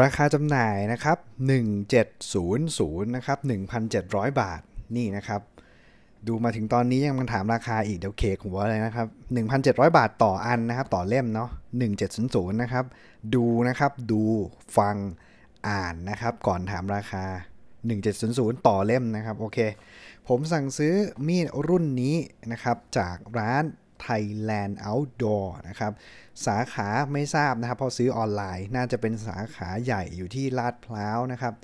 ราคาจำหน่ายนะครับ1700นะครับ1,700 บาท นี่นะครับ ดูมาถึงตอนนี้ยังมันถามราคาอีกเดี๋ยวเคหัว่ลอะไรนะครับ 1,700 บาทต่ออันนะครับ ต่อเล่มเนาะ1700นะครับ ดูนะครับ ดูฟังอ่าน นะครับ ก่อนถามราคา 1700 ต่อเล่มนะครับ โอเค ผมสั่งซื้อมีดรุ่นนี้นะครับ จากร้าน Thailand Outdoor นะครับ สาขาไม่ทราบนะครับพอซื้อออนไลน์ น่าจะเป็นสาขาใหญ่อยู่ที่ลาดพร้าวนะครับ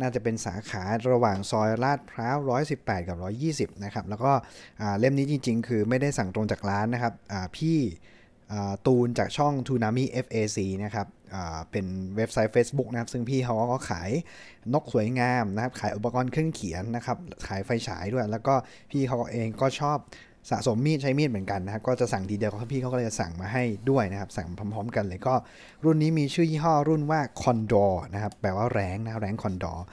น่าจะเป็นสาขาระหว่างซอยลาดพร้าว 118 กับ 120 นะครับ แล้วก็เล่มนี้จริง ๆ คือไม่ได้สั่งตรงจากร้านนะครับ พี่ตูนจากช่อง t u n a m i FAC นะครับ เป็นเว็บไซต์ Facebook นะครับ ซึ่งพี่เขาก็ขายนกสวยงามนะครับขายอุปกรณ์เครื่องเขียนนะครับขายไฟฉายด้วย แล้วก็พี่เขาเองก็ชอบสะสมมีดใช้มีดเหมือนกันนะครับก็จะสั่งทีเดียวพี่เขาก็เลยสั่งมาให้ด้วยนะครับ สั่งพร้อมๆ กันเลยก็รุ่นนี้มีชื่อยี่ห้อรุ่นว่าคอนดอร์นะครับแปลว่าแรงนะ แรงคอนดอร์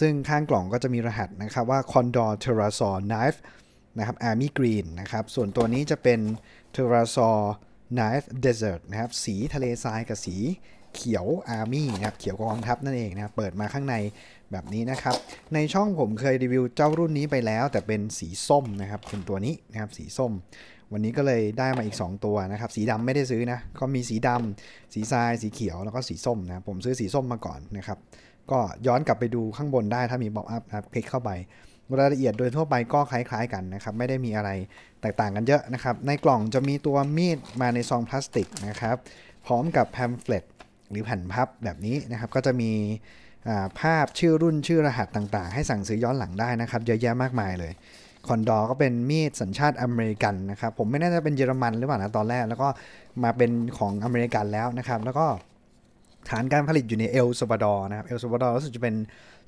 ซึ่งข้างกล่องก็จะมีรหัสนะครับว่า Condor t e r r a s o r Knife นะครับ Army Green นะครับส่วนตัวนี้จะเป็น t e r r a s o r Knife Desert นะครับสีทะเลทรายกับสีเขียว Army นะครับเขียวกองทัพนั่นเองนะครับเปิดมาข้างในแบบนี้นะครับในช่องผมเคยรีวิวเจ้ารุ่นนี้ไปแล้ว แต่เป็นสีส้มนะครับเป็นตัวนี้นะครับสีส้ม วันนี้ก็เลยได้มาอีก 2 ตัวนะครับสีดำไม่ได้ซื้อนะก็มีสีดำ สีทราย สีเขียว แล้วก็สีส้มนะผมซื้อสีส้มมาก่อนนะครับก็ย้อนกลับไปดูข้างบนได้ถ้ามีบ็อกอัพนะครับคลิกเข้าไป รายละเอียดโดยทั่วไปก็คล้าย ๆกันนะครับไม่ได้มีอะไรแตกต่างกันเยอะนะครับในกล่องจะมีตัวมีดมาในซองพลาสติกนะครับพร้อมกับแพมเฟลตหรือแผ่นพับแบบนี้นะครับก็จะมีภาพชื่อรุ่นชื่อรหัสต่างๆ ให้สั่งซื้อย้อนหลังได้นะครับ เยอะแยะมากมายเลยคอนดอร์ก็เป็นมีดสัญชาติอเมริกันนะครับ ผมไม่แน่ใจเป็นเยอรมันหรือเปล่านะตอนแรก แล้วก็มาเป็นของอเมริกันแล้วนะครับ แล้วก็ฐานการผลิตอยู่ในเอลซาลวาดอร์นะครับเอลซาลวาดอร์รู้สึกจะเป็น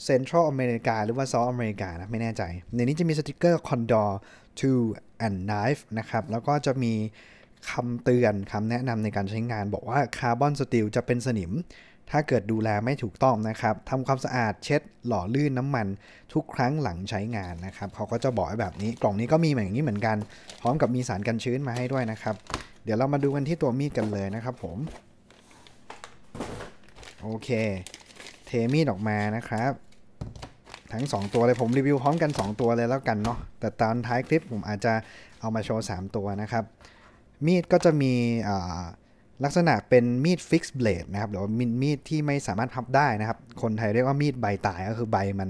เซ็นทรัลอเมริกาหรือว่าซอทอเมริกานะไม่แน่ใจ ในนี้จะมีสติกเกอร์คอนดอร์ูแอนด์ไนฟ์นะครับแล้วก็จะมีคำเตือนคำแนะนำในการใช้งาน บอกว่าคาร์บอนสตีลจะเป็นสนิมถ้าเกิดดูแลไม่ถูกต้องนะครับ ทำความสะอาดเช็ด หล่อลื่นน้ำมันทุกครั้งหลังใช้งานนะครับ เขาก็จะบอกแบบนี้ กล่องนี้ก็มีแบบนี้เหมือนกัน พร้อมกับมีสารกันชื้นมาให้ด้วยนะครับ เดี๋ยวเรามาดูกันที่ตัวมีดกันเลยนะครับผม โอเค เทมีดออกมานะครับ ทั้ง 2 ตัวเลยผมรีวิวพร้อมกัน2ตัวเลยแล้วกันเนาะ แต่ตอนท้ายคลิปผมอาจจะเอามาโชว์3ตัวนะครับ มีดก็จะมีอ่าลักษณะเป็นมีดฟิกซ์เบลดนะครับหรือว่ามีดที่ไม่สามารถพับได้นะครับ คนไทยเรียกว่ามีดใบตายก็คือใบมัน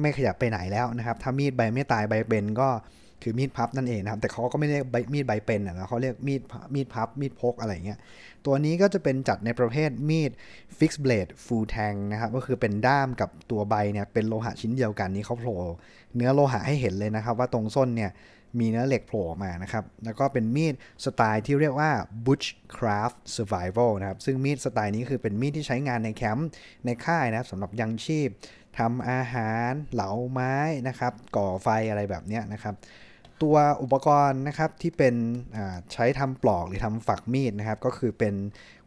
ไม่ขยับไปไหนแล้วนะครับ ถ้ามีดใบไม่ตายใบเป็น ก็คือ มีดพับนั่นเองนะครับ แต่เขาก็ไม่เรียกมีดใบเป็นนะเขาเรียกมีดมีดพับมีดพกอะไรเงี้ยตัวนี้ก็จะเป็นจัดในประเภทมีดฟิกซ์เบลดฟูลแทงนะครับก็คือเป็นด้ามกับตัวใบเนี่ยเป็นโลหะชิ้นเดียวกันนี้เขาโผล่เนื้อโลหะให้เห็นเลยนะครับ ว่าตรงส้นเนี่ยมีเนื้อเหล็กโผล่ออกมานะครับ แล้วก็เป็นมีดสไตล์ที่เรียกว่า Butchcraft Survival นะครับ ซึ่งมีดสไตล์นี้คือเป็นมีดที่ใช้งานในแคมป์ในค่ายนะครับสำหรับยังชีพทำอาหาร เหลาไม้นะครับ ก่อไฟอะไรแบบนี้นะครับ ตัวอุปกรณ์นะครับ ที่เป็นใช้ทำปลอกหรือทำฝักมีดนะครับ ก็คือเป็น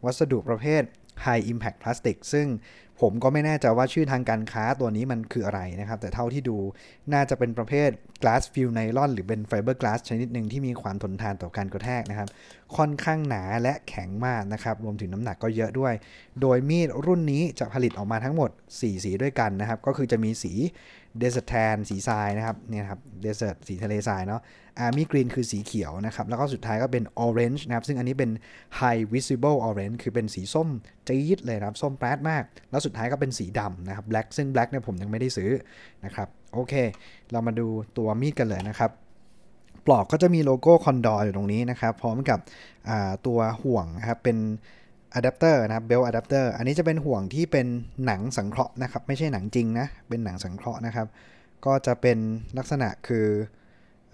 วัสดุประเภท High Impact Plastic ซึ่งผมก็ไม่แน่ใจว่าชื่อทางการค้าตัวนี้มันคืออะไรนะครับ แต่เท่าที่ดู น่าจะเป็นประเภท glass fill nylon หรือเป็น fiber glass ชนิดหนึ่งที่มีความทนทานต่อการกระแทกนะครับ ค่อนข้างหนาและแข็งมากนะครับ รวมถึงน้ำหนักก็เยอะด้วย โดยมีดรุ่นนี้จะผลิตออกมาทั้งหมด 4 สีด้วยกันนะครับ ก็คือจะมีสีเดสเซอร์แทน สีทรายนะครับเนี่ยครับเดสเซอร์สีทะเลทรายเนาะอาร์มี่กรีนคือสีเขียวนะครับ แล้วก็สุดท้ายก็เป็นออเรนจ์นะครับซึ่งอันนี้เป็นไฮวิสิเบิลออเรนจ์คือเป็นสีส้มจี๊ดเลยนะครับส้มแปรดมาก แล้วสุดท้ายก็เป็นสีดำนะครับแบล็กซึ่งแบล็กเนี่ยผมยังไม่ได้ซื้อนะครับ โอเค เรามาดูตัวมีดกันเลยนะครับปลอกก็จะมีโลโก้คอนดอร์อยู่ตรงนี้นะครับพร้อมกับตัวห่วงนะครับเป็นอะแดปเตอร์นะครับเบลอะแดปเตอร์อันนี้จะเป็นห่วงที่เป็นหนังสังเคราะห์นะครับ ไม่ใช่หนังจริงนะเป็นหนังสังเคราะห์นะครับ ก็จะเป็นลักษณะคือ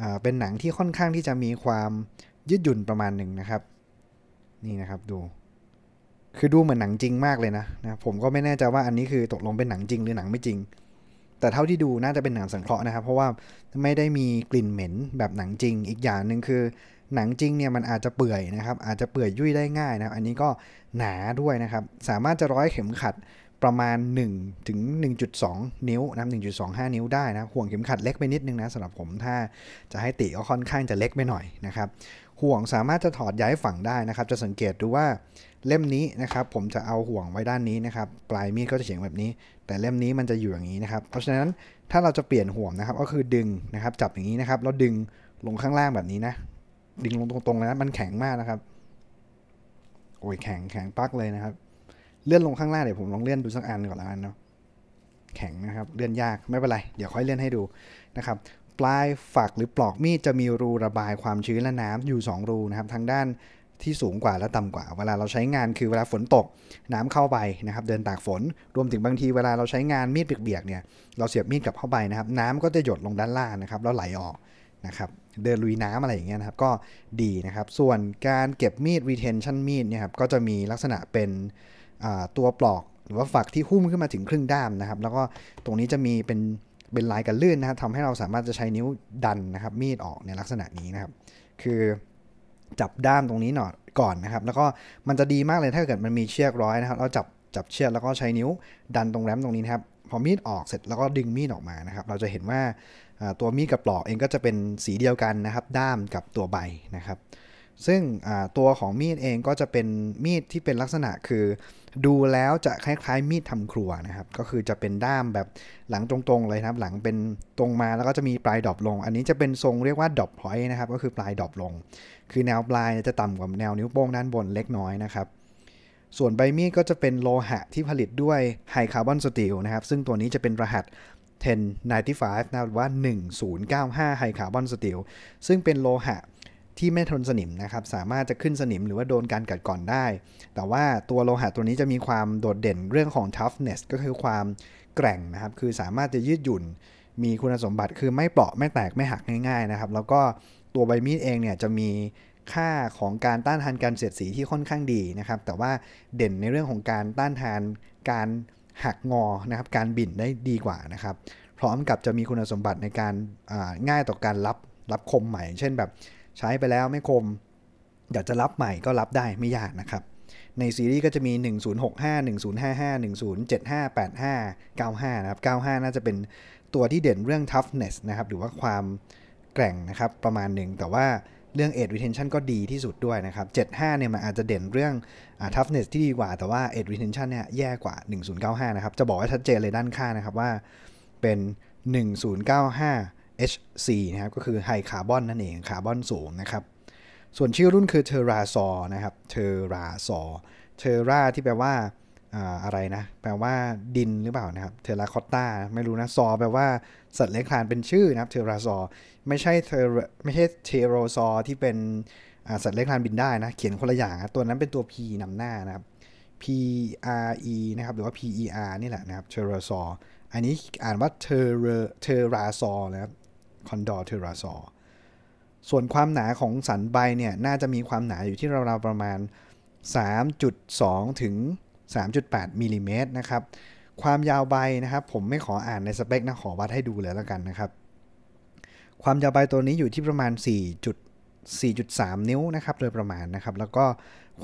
อเป็นหนังที่ค่อนข้างที่จะมีความยืดหยุ่นประมาณหนึ่งนะครับ นี่นะครับดู คือดูเหมือนหนังจริงมากเลยนะนะผมก็ไม่แน่ใจว่าอันนี้คือตกลงเป็นหนังจริง หรือหนังไม่จริง แต่เท่าที่ดูน่าจะเป็นหนังสังเคราะห์นะครับ เพราะว่าไม่ได้มีกลิ่นเหม็นแบบหนังจริง อีกอย่างหนึ่งคือหนังจริงเนี่ยมันอาจจะเปื่อยนะครับ อาจจะเปื่อยยุ่ยได้ง่ายนะอันนี้ก็หนาด้วยนะครับ สามารถจะร้อยเข็มขัดประมาณ1ถึง1.2 นิ้วนะ1.25 นิ้วได้นะห่วงเข็มขัดเล็กไปนิดนึงนะสำหรับผมถ้าจะให้ติก็ค่อนข้างจะเล็กไปหน่อยนะครับ ห่วงสามารถจะถอดย้ายฝั่งได้นะครับ จะสังเกตดูว่าเล่มนี้นะครับ ผมจะเอาห่วงไว้ด้านนี้นะครับปลายมีดก็จะเฉียงแบบนี้ แต่เล่มนี้มันจะอยู่อย่างนี้นะครับเพราะฉะนั้นถ้าเราจะเปลี่ยนห่วงนะครับ ก็คือดึงนะครับจับอย่างนี้นะครับแล้วดึงลงข้างล่างแบบนี้นะดิ่งลงตรงๆเลยนะ มันแข็งมากนะครับ โอ้ยแข็งแข็งปักเลยนะครับ เลื่อนลงข้างล่างเดี๋ยวผมลองเลื่อนดูสักอันก่อนละกันเนาะ แข็งนะครับ เลื่อนยากไม่เป็นไร เดี๋ยวค่อยเลื่อนให้ดูนะครับ ปลายฝักหรือปลอกมีดจะมีรูระบายความชื้นและน้ำอยู่ 2 รูนะครับ ทางด้านที่สูงกว่าและต่ากว่า เวลาเราใช้งานคือเวลาฝนตกน้ำเข้าไปนะครับ เดินตากฝน รวมถึงบางทีเวลาเราใช้งานมีดเบียกๆเนี่ย เราเสียบมีดกับเข้าไปนะครับ น้ำก็จะหยดลงด้านล่างนะครับ แล้วไหลออกนะครับเดินลุยน้ำอะไรอย่างเงี้ยนะครับก็ดีนะครับ ส่วนการเก็บมีด retention มีดเนี่ยครับก็จะมีลักษณะเป็นตัวปลอกหรือว่าฝักที่หุ้มขึ้นมาถึงครึ่งด้ามนะครับแล้วก็ตรงนี้จะมีเป็นเป็นลายกันลื่นนะครับทำให้เราสามารถจะใช้นิ้วดันนะครับมีดออกในลักษณะนี้นะครับคือ จับด้ามตรงนี้หน่อยก่อนนะครับแล้วก็มันจะดีมากเลยถ้าเกิดมันมีเชือกร้อยนะครับเราจับจับเชือกแล้วก็ใช้นิ้วดันตรงแรมตรงนี้นะครับ พอมีดออกเสร็จแล้วก็ดึงมีดออกมานะครับเราจะเห็นว่าตัวมีดกับปลอกเองก็จะเป็นสีเดียวกันนะครับ ด้ามกับตัวใบนะครับ ซึ่งตัวของมีดเองก็จะเป็นมีดที่เป็นลักษณะคือดูแล้วจะคล้ายๆมีดทำครัวนะครับก็คือจะเป็นด้ามแบบหลังตรงๆเลยนะครับ หลังเป็นตรงมาแล้วก็จะมีปลายดอบลง อันนี้จะเป็นทรงเรียกว่าดอบพอยต์นะครับ ก็คือปลายดอบลง คือแนวปลายจะต่ำกว่าแนวนิ้วโป้งด้านบนเล็กน้อยนะครับ ส่วนใบมีดก็จะเป็นโลหะที่ผลิตด้วยไฮคาร์บอนสตีลนะครับซึ่งตัวนี้จะเป็นรหัส1095นะหรือว่า 1095ไฮคาร์บอนสตีลซึ่งเป็นโลหะที่ไม่ทนสนิมนะครับ สามารถจะขึ้นสนิมหรือว่าโดนการกัดก่อนได้ แต่ว่าตัวโลหะตัวนี้จะมีความโดดเด่นเรื่องของ toughness ก็คือความแกร่งนะครับ คือสามารถจะยืดหยุ่นมีคุณสมบัติคือไม่เปราะ ไม่แตก ไม่หักง่ายๆนะครับ แล้วก็ตัวใบมีดเองเนี่ยจะมีค่าของการต้านทานการเสียดสีที่ค่อนข้างดีนะครับ แต่ว่าเด่นในเรื่องของการต้านทานการหักงอ นะครับ การบินได้ดีกว่านะครับ พร้อมกับจะมีคุณสมบัติในการง่ายต่อการรับรับคมใหม่ เช่นแบบใช้ไปแล้วไม่คมอยากจะรับใหม่ก็รับได้ไม่ยากนะครับ ในซีรีส์ก็จะมี 1065 1055 1075 85 95 นะครับ 95 น่าจะเป็นตัวที่เด่นเรื่อง toughness นะครับ หรือว่าความแกร่งนะครับ ประมาณหนึ่ง แต่ว่าเรื่อง Edge Retention ก็ดีที่สุดด้วยนะครับ 75เนี่ยมันอาจจะเด่นเรื่อง Toughness ที่ดีกว่าแต่ว่า Edge Retention เนี่ยแย่กว่า 1095 นะครับ จะบอกว่าชัดเจนเลยด้านข้างนะครับว่าเป็น 1095 HC นะครับ ก็คือไฮคาร์บอนนั่นเอง คาร์บอนสูงนะครับ ส่วนชื่อรุ่นคือเทราซอ นะครับเทราซอเทราที่แปลว่าอะไรนะแปลว่าดินหรือเปล่านะครับเทราคอตตาไม่รู้นะซอแปลว่า สัตว์เลื้อยคลานเป็นชื่อนะครับเทราซอไม่ใช่เทไม่ใช่เทโรซอที่เป็นสัตว์เลื้อยคลานบินได้นะเขียนคนละอย่างนะตัวนั้นเป็นตัว P นำหน้านะครับ P R E นะครับหรือว่า P E R นี่แหละนะครับเทราซออันนี้อ่านว่าเทเรเทราซอนะครับคอนดอร์เทราซอส่วนความหนาของสันใบเนี่ยน่าจะมีความหนาอยู่ที่ราวๆประมาณ 3.2 ถึง3.8มิลิเมตรนะครับ ความยาวใบนะครับ ผมไม่ขออ่านในสเปคนะขอวัดให้ดูเลยแล้วกันนะครับ ความยาวใบตัวนี้อยู่ที่ประมาณ4.4.3 นิ้วนะครับโดยประมาณนะครับ แล้วก็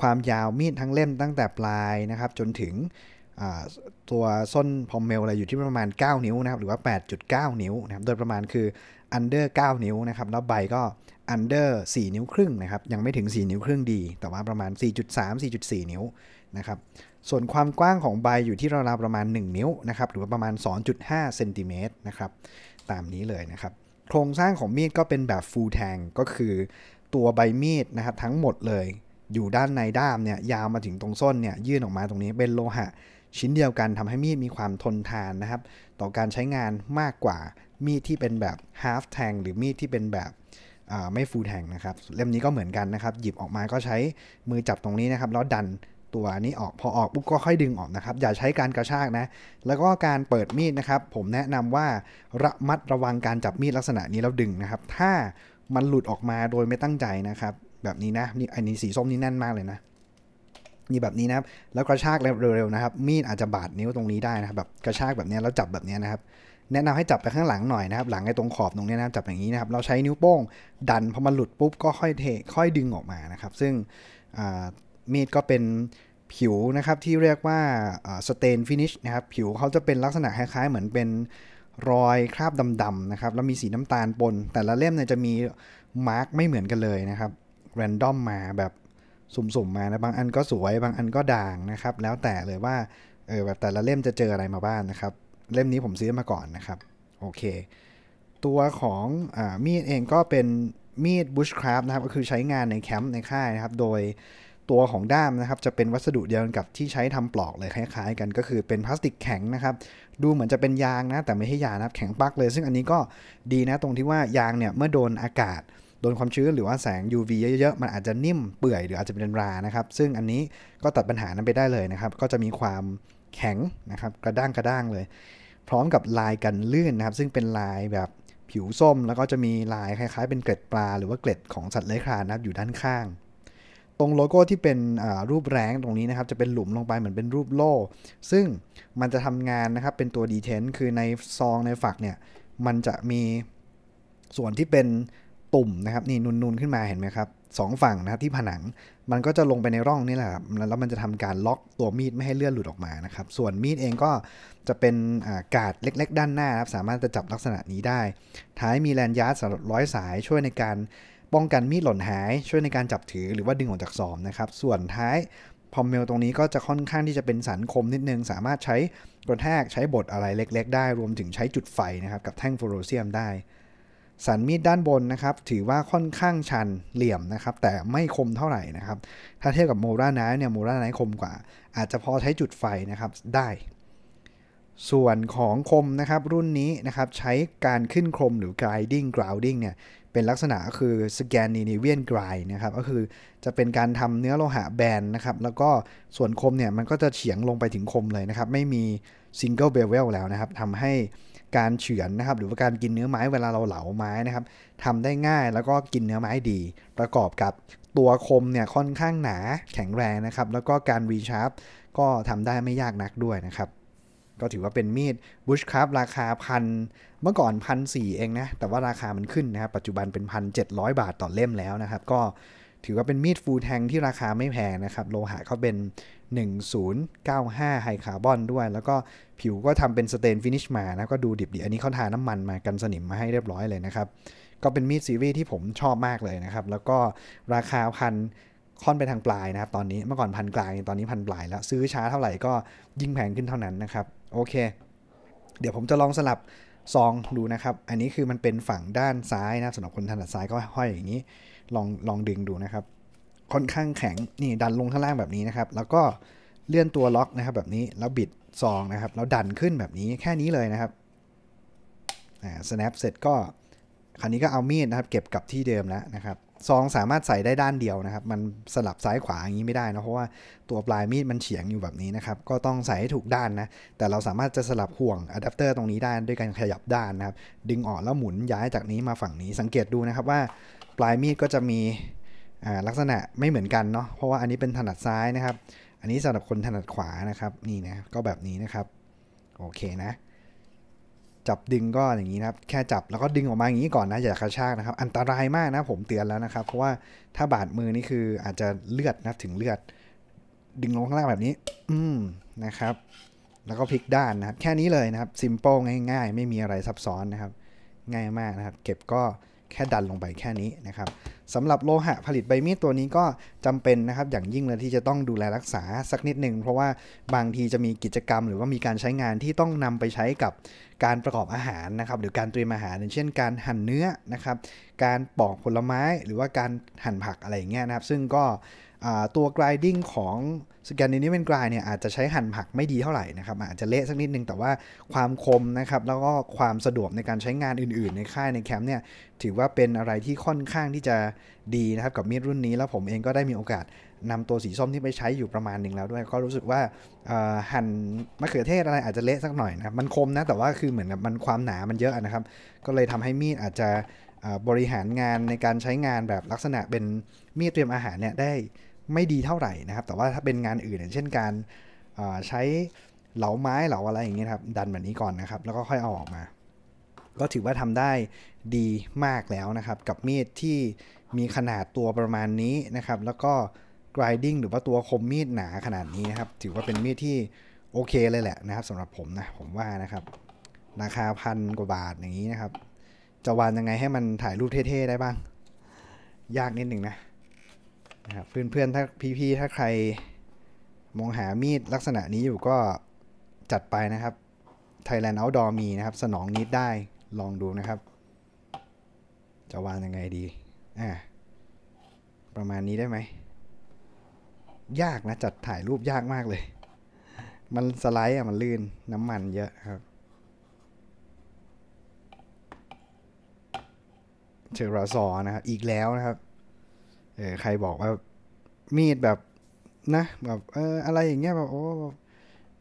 ความยาวมีดทั้งเล่มตั้งแต่ปลายนะครับ จนถึงตัวส้นพอมเมลอะไรอยู่ที่ประมาณ 9 นิ้วนะครับหรือว่า 8.9 นิ้วนะครับโดยประมาณคืออันเดอร์9นิ้วนะครับแล้วใบก็อันเดอร์4นิ้วครึ่งนะครับ ยังไม่ถึง 4 นิ้วครึ่งดีแต่ว่าประมาณ 4.3 4.4 นิ้วนะครับส่วนความกว้างของใบอยู่ที่ราวๆประมาณ 1 นิ้วนะครับ หรือประมาณ 2.5เซนติเมตรนะครับ ตามนี้เลยนะครับ โครงสร้างของมีดก็เป็นแบบฟูลแทงก็คือตัวใบมีดนะครับ ทั้งหมดเลยอยู่ด้านในด้ามเนี่ยยาวมาถึงตรงส้นเนี่ย ยื่นออกมาตรงนี้เป็นโลหะ ชิ้นเดียวกันทำให้มีดมีความทนทานนะครับ ต่อการใช้งานมากกว่ามีดที่เป็นแบบ half tang หรือมีดที่เป็นแบบไม่ฟูแทงนะครับเล่มนี้ก็เหมือนกันนะครับหยิบออกมาก็ใช้มือจับตรงนี้นะครับแล้วดันตัวนี้ออกพอออกปุ๊บก็ค่อยดึงออกนะครับอย่าใช้การกระชากนะแล้วก็การเปิดมีดนะครับ ผมแนะนำว่าระมัดระวังการจับมีด ลักษณะนี้แล้วดึงนะครับ ถ้ามันหลุดออกมาโดยไม่ตั้งใจนะครับแบบนี้นะนี่อันนี้สีส้มนี่แน่นมากเลยนะนี่แบบนี้นะครับแล้วกระชากเร็วๆนะครับมีดอาจจะบาดนิ้วตรงนี้ได้นะครับแบบกระชากแบบนี้แล้วจับแบบนี้นะครับ แนะนำให้จับไปข้างหลังหน่อยนะครับ หลังไอ้ตรงขอบตรงนี้นะจับอย่างนี้นะครับเราใช้นิ้วโป้ง ดันพอมันหลุดปุ๊บก็ค่อยเทค่อยดึงออกมานะครับซึ่งมีดก็เป็นผิวนะครับที่เรียกว่าสเตนฟินิชนะครับ ผิวเขาจะเป็นลักษณะคล้าย ๆ เหมือนเป็นรอยคราบดำ ๆ นะครับ แล้วมีสีน้ำตาลปน แต่ละเล่มเนี่ยจะมีมาร์กไม่เหมือนกันเลยนะครับแรนดอมมาแบบ สุ่มๆมานะบางอันก็สวยบางอันก็ด่างนะครับ แล้วแต่เลยว่าเออแบบแต่ละเล่มจะเจออะไรมาบ้างนนะครับเล่มนี้ผมซื้อมาก่อนนะครับโอเค ตัวของอมีดเองก็เป็นมีดบุชคราฟนะครับก็คือใช้งานในแคมป์ในค่ายนะครับ โดยตัวของด้ามนะครับ จะเป็นวัสดุเดียวกับที่ใช้ทำปลอกเลย คล้ายๆ กันก็คือเป็นพลาสติกแข็งนะครับ ดูเหมือนจะเป็นยางนะ แต่ไม่ใช่ยางนะครับแข็งปักเลย ซึ่งอันนี้ก็ดีนะตรงที่ว่ายางเนี่ยเมื่อโดนอากาศโดนความชื้นหรือว่าแสง UV เยอะๆมันอาจจะนิ่มเปื่อยหรืออาจจะเป็นรานะครับ ซึ่งอันนี้ก็ตัดปัญหานั้นไปได้เลยนะครับ ก็จะมีความแข็งนะครับกระด้างกระด้างเลย พร้อมกับลายกันลื่นนะครับ ซึ่งเป็นลายแบบผิวส้ม แล้วก็จะมีลายคล้ายๆ เป็นเกล็ดปลาหรือว่าเกล็ดของสัตว์เลื้อยคลานนะครับอยู่ด้านข้างตรงโลโก้ที่เป็นรูปแรงตรงนี้นะครับ จะเป็นหลุมลงไปเหมือนเป็นรูปโล่ซึ่งมันจะทำงานนะครับเป็นตัวดีเทนคือในซองในฝักเนี่ยมันจะมีส่วนที่เป็นตุ่มนะครับนี่นูนๆขึ้นมาเห็นไหมครับสองฝั่งนะครับที่ผนังมันก็จะลงไปในร่องนี่แหละแล้วมันจะทำการล็อกตัวมีดไม่ให้เลื่อนหลุดออกมานะครับ ส่วนมีดเองก็จะเป็นากาดเล็กๆ ด้านหน้าครับสามารถจะจับลักษณะนี้ได้ ท้ายมีแลนยาร์ดสำหรับร้อยสาย ช่วยในการป้องกันมีดหล่นหายช่วยในการจับถือหรือว่า ดึงออกจากซอมนะครับ ส่วนท้ายพอมเมลตรงนี้ก็จะค่อนข้างที่จะเป็นสันคมนิดนึง สามารถใช้กระแทกใช้บดอะไรเล็กๆได้รวมถึงใช้จุดไฟนะครับกับแท่งฟลูออเรสเซียมได้ สันมีดด้านบนนะครับถือว่าค่อนข้างชันเหลี่ยมนะครับแต่ไม่คมเท่าไหร่นะครับ ถ้าเทียบกับโมราไนท์เนี่ยโมราไนท์คมกว่าอาจจะพอใช้จุดไฟนะครับได้ ส่วนของคมนะครับรุ่นนี้นะครับใช้การขึ้นคมหรือ gliding grounding เนี่ยเป็นลักษณะก็คือสแกนนีเนเวียนกรายนะครับก็คือจะเป็นการทำเนื้อโลหะแบนนะครับ แล้วก็ส่วนคมเนี่ยมันก็จะเฉียงลงไปถึงคมเลยนะครับ ไม่มีซิงเกิลเบเวลแล้วนะครับทำให้การเฉือนนะครับหรือว่าการกินเนื้อไม้เวลาเราเหลาไม้นะครับทำได้ง่ายแล้วก็กินเนื้อไม้ดี ประกอบกับตัวคมเนี่ยค่อนข้างหนาแข็งแรงนะครับ แล้วก็การรีชาร์ปก็ทำได้ไม่ยากนักด้วยนะครับก็ถือว่าเป็นมีดบุชครับราคาพันเมื่อก่อนพันสี่เองนะ แต่ว่าราคามันขึ้นนะครับ ปัจจุบันเป็นพันเจ็ดร้อยบาทต่อเล่มแล้วนะครับ ก็ถือว่าเป็นมีดฟูแทงที่ราคาไม่แพงนะครับ โลหะเขาเป็น 1095ไฮคาร์บอนด้วย แล้วก็ผิวก็ทำเป็นสเตนฟินิชมานะก็ดูดิบดี อันนี้เขาทาน้ำมันมากันสนิมมาให้เรียบร้อยเลยนะครับ ก็เป็นมีดซีรีส์ที่ผมชอบมากเลยนะครับ แล้วก็ราคาพันค่อนไปทางปลายนะครับตอนนี้ เมื่อก่อนพันกลางตอนนี้พันปลาย แล้วซื้อช้าเท่าไหร่ก็ยิ่งแพงขึ้นเท่านั้นนะครับโอเค เดี๋ยวผมจะลองสลับซองดูนะครับ อันนี้คือมันเป็นฝั่งด้านซ้ายนะสำหรับคนถนัดซ้ายก็ห้อยอย่างนี้ ลองลองดึงดูนะครับ ค่อนข้างแข็ง นี่ดันลงข้างล่างแบบนี้นะครับ แล้วก็เลื่อนตัวล็อกนะครับ แบบนี้ แล้วบิดซองนะครับ แล้วดันขึ้นแบบนี้แค่นี้เลยนะครับอ่า snap เสร็จก็ คราวนี้ก็เอามีดนะครับ เก็บกลับที่เดิมแล้วนะครับซองสามารถใส่ได้ด้านเดียวนะครับ มันสลับซ้ายขวาอย่างนี้ไม่ได้นะ เพราะว่าตัวปลายมีดมันเฉียงอยู่แบบนี้นะครับ ก็ต้องใส่ให้ถูกด้านนะ แต่เราสามารถจะสลับห่วงอะแดปเตอร์ตรงนี้ได้ด้วยการขยับด้านนะครับ ดึงออกแล้วหมุนย้ายจากนี้มาฝั่งนี้ สังเกตดูนะครับว่าปลายมีดก็จะมีลักษณะไม่เหมือนกันเนาะ เพราะว่าอันนี้เป็นถนัดซ้ายนะครับ อันนี้สำหรับคนถนัดขวานะครับ นี่นะ ก็แบบนี้นะครับ โอเคนะจับดึงก็อย่างนี้นะครับ แค่จับแล้วก็ดึงออกมาอย่างนี้ก่อนนะ อย่ากระชากนะครับ อันตรายมากนะผมเตือนแล้วนะครับ เพราะว่าถ้าบาดมือนี่คืออาจจะเลือดนะถึงเลือด ดึงลงข้างล่างแบบนี้ อืมนะครับ แล้วก็พลิกด้านนะครับ แค่นี้เลยนะครับ ซิมโป้งง่ายๆ ไม่มีอะไรซับซ้อนนะครับ ง่ายมากนะครับ เก็บก็แค่ดันลงไปแค่นี้นะครับสำหรับโลหะผลิตใบมีดตัวนี้ก็จำเป็นนะครับ อย่างยิ่งเลยที่จะต้องดูแลรักษาสักนิดหนึ่งเพราะว่าบางทีจะมีกิจกรรมหรือว่ามีการใช้งานที่ต้องนำไปใช้กับการประกอบอาหารนะครับ หรือการเตรียมอาหารอย่างเช่น การหั่นเนื้อนะครับ การปอกผลไม้หรือว่าการหั่นผักอะไรอย่างเงี้ยนะครับ ซึ่งก็ตัวกรายดิ้งของสแกนดิเนเวียนกรายเนี่ยอาจจะใช้หั่นผักไม่ดีเท่าไหร่นะครับอาจจะเละสักนิดนึง แต่ว่าความคมนะครับแล้วก็ความสะดวกในการใช้งานอื่นๆในค่ายในแคมป์เนี่ยถือว่าเป็นอะไรที่ค่อนข้างที่จะดีนะครับกับมีดรุ่นนี้ แล้วผมเองก็ได้มีโอกาสนำตัวสีส้มที่ไปใช้อยู่ประมาณหนึ่งแล้วด้วย ก็รู้สึกว่าหั่นมะเขือเทศอะไรอาจจะเละสักหน่อยนะมันคมนะแต่ว่าคือเหมือนกับมันความหนามันเยอะนะครับก็เลยทำให้มีดอาจจะบริหารงานในการใช้งานแบบลักษณะเป็นมีดเตรียมอาหารเนี่ยได้ไม่ดีเท่าไหร่นะครับ แต่ว่าถ้าเป็นงานอื่นเช่นการใช้เหลาไม้เหลาอะไรอย่างเงี้ยครับ ดันแบบนี้ก่อนนะครับ แล้วก็ค่อยเอาออกมา ก็ถือว่าทำได้ดีมากแล้วนะครับ กับมีดที่มีขนาดตัวประมาณนี้นะครับ แล้วก็ grinding หรือว่าตัวคมมีดหนาขนาดนี้นะครับ ถือว่าเป็นมีดที่โอเคเลยแหละนะครับสำหรับผมนะ ผมว่านะครับราคาพันกว่าบาทอย่างนี้นะครับ จะวานยังไงให้มันถ่ายรูปเท่ๆได้บ้าง ยากนิดหนึ่งนะนะครับเพื่อนๆ ถ้าพี่ๆถ้าใครมองหามีดลักษณะนี้อยู่ก็จัดไปนะครับ Thailand Outdoor มีนะครับ สนองนิดได้ ลองดูนะครับ จะวางยังไงดีอ่าประมาณนี้ได้ไหม ยากนะจัดถ่ายรูปยากมากเลย มันสไลด์อะมันลื่น น้ำมันเยอะครับเชอราซอนะครับอีกแล้วนะครับเออใครบอกว่ามีดแบบนะแบบเอออะไรอย่างเงี้ยแบบโอ้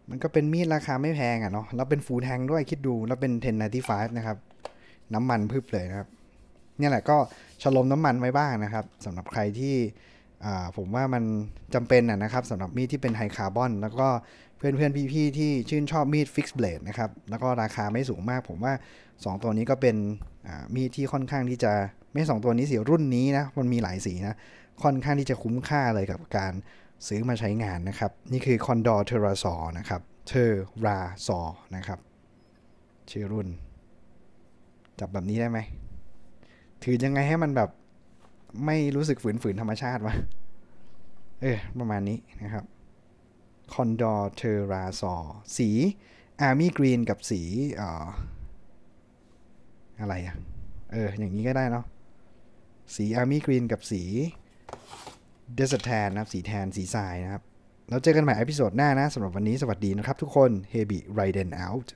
มันก็เป็นมีดราคาไม่แพงอะ่ะเนาะแล้วเป็นฟูแทงด้วยคิดดูแล้วเป็นเทนนา0 95นะครับ น้ำมันพึบเลยนะครับนี่แหละก็ชะลมน้ำมันไว้บ้างนะครับสำหรับใครที่ผมว่ามันจำเป็นอ่ะนะครับสำหรับมีดที่เป็นไฮคาร์บอน แล้วก็เพื่อนเพื่อนพี่ๆที่ชื่นชอบมีดฟิกซ์เบลดนะครับแล้วก็ราคาไม่สูงมาก ผมว่า 2 ตัวนี้ก็เป็นมีที่ค่อนข้างที่จะไม่สองตัวนี้สีรุ่นนี้นะ มันมีหลายสีนะ ค่อนข้างที่จะคุ้มค่าเลยกับการซื้อมาใช้งานนะครับ นี่คือคอนดอร์เทราซอนะครับเทรา a อนะครับ ชื่อรุ่น จับแบบนี้ได้ไหม ถือยังไงให้มันแบบไม่รู้สึกฝืนฝืนธรรมชาติวะเออประมาณนี้นะครับคอนดอร์เทราซอสีร์มี่กรีนกับสีอะไรอะเออ อย่างนี้ก็ได้เนาะ สีอาร์มี่กรีนกับสีเดสแทนนะครับ สีแทน สีทรายนะครับ แล้วเจอกันใหม่อพิโซดหน้านะสำหรับวันนี้สวัสดีนะครับทุกคนเฮบิไรเดนเอาท์